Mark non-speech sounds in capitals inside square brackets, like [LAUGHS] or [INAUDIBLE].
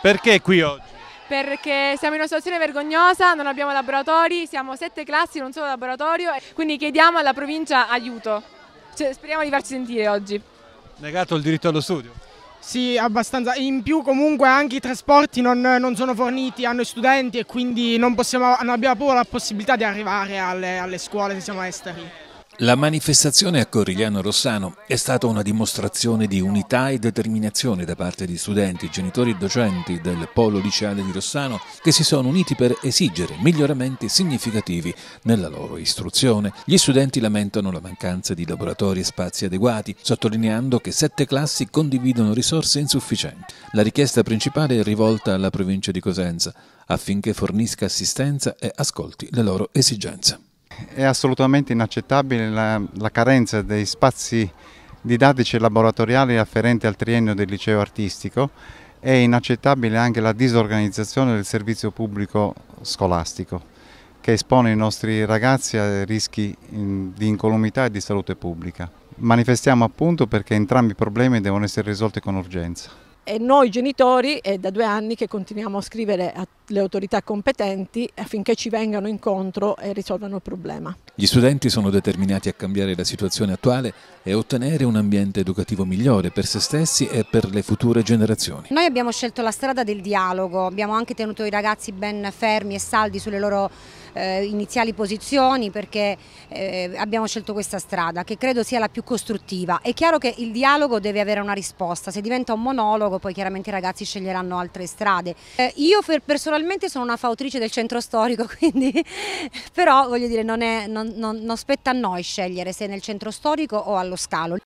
Perché qui oggi? Perché siamo in una situazione vergognosa, non abbiamo laboratori, siamo sette classi, non solo laboratorio, quindi chiediamo alla provincia aiuto. Cioè, speriamo di farci sentire oggi. Negato il diritto allo studio? Sì, abbastanza. In più comunque anche i trasporti non, non sono forniti a noi studenti e quindi non, possiamo, non abbiamo proprio la possibilità di arrivare alle, alle scuole se siamo esteri. La manifestazione a Corigliano Rossano è stata una dimostrazione di unità e determinazione da parte di studenti, genitori e docenti del Polo Liceale di Rossano che si sono uniti per esigere miglioramenti significativi nella loro istruzione. Gli studenti lamentano la mancanza di laboratori e spazi adeguati, sottolineando che sette classi condividono risorse insufficienti. La richiesta principale è rivolta alla provincia di Cosenza affinché fornisca assistenza e ascolti le loro esigenze è assolutamente inaccettabile la, la carenza dei spazi didattici e laboratoriali afferenti al triennio del liceo artistico è inaccettabile anche la disorganizzazione del servizio pubblico scolastico che espone i nostri ragazzi a rischi di incolumità e di salute pubblica. Manifestiamo appunto perché entrambi i problemi devono essere risolti con urgenza. E noi genitori è da due anni che continuiamo a scrivere a le autorità competenti affinché ci vengano incontro e risolvano il problema. Gli studenti sono determinati a cambiare la situazione attuale e ottenere un ambiente educativo migliore per se stessi e per le future generazioni. Noi abbiamo scelto la strada del dialogo, abbiamo anche tenuto i ragazzi ben fermi e saldi sulle loro eh, iniziali posizioni perché eh, abbiamo scelto questa strada che credo sia la più costruttiva. È chiaro che il dialogo deve avere una risposta, se diventa un monologo poi chiaramente i ragazzi sceglieranno altre strade. Eh, io per personalmente naturalmente sono una fautrice del centro storico, [LAUGHS] quindi però voglio dire non, è, non, non, non spetta a noi scegliere se nel centro storico o allo scalo.